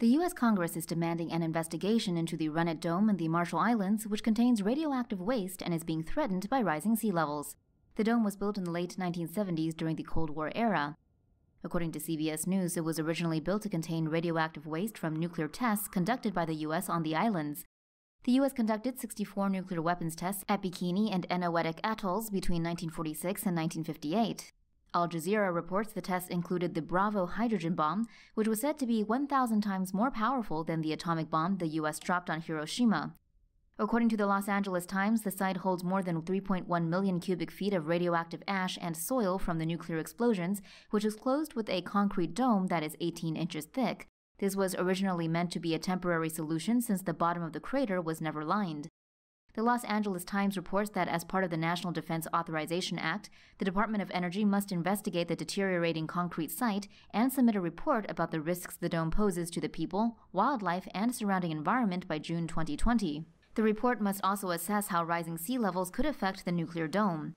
The U.S. Congress is demanding an investigation into the Runnet Dome in the Marshall Islands, which contains radioactive waste and is being threatened by rising sea levels. The dome was built in the late 1970s during the Cold War era. According to CBS News, it was originally built to contain radioactive waste from nuclear tests conducted by the U.S. on the islands. The U.S. conducted 64 nuclear weapons tests at Bikini and Eniwetok atolls between 1946 and 1958. Al Jazeera reports the test included the Bravo hydrogen bomb, which was said to be 1,000 times more powerful than the atomic bomb the U.S. dropped on Hiroshima. According to the Los Angeles Times, the site holds more than 3.1 million cubic feet of radioactive ash and soil from the nuclear explosions, which is closed with a concrete dome that is 18 inches thick. This was originally meant to be a temporary solution since the bottom of the crater was never lined. The Los Angeles Times reports that as part of the National Defense Authorization Act, the Department of Energy must investigate the deteriorating concrete site and submit a report about the risks the dome poses to the people, wildlife, and surrounding environment by June 2020. The report must also assess how rising sea levels could affect the nuclear dome.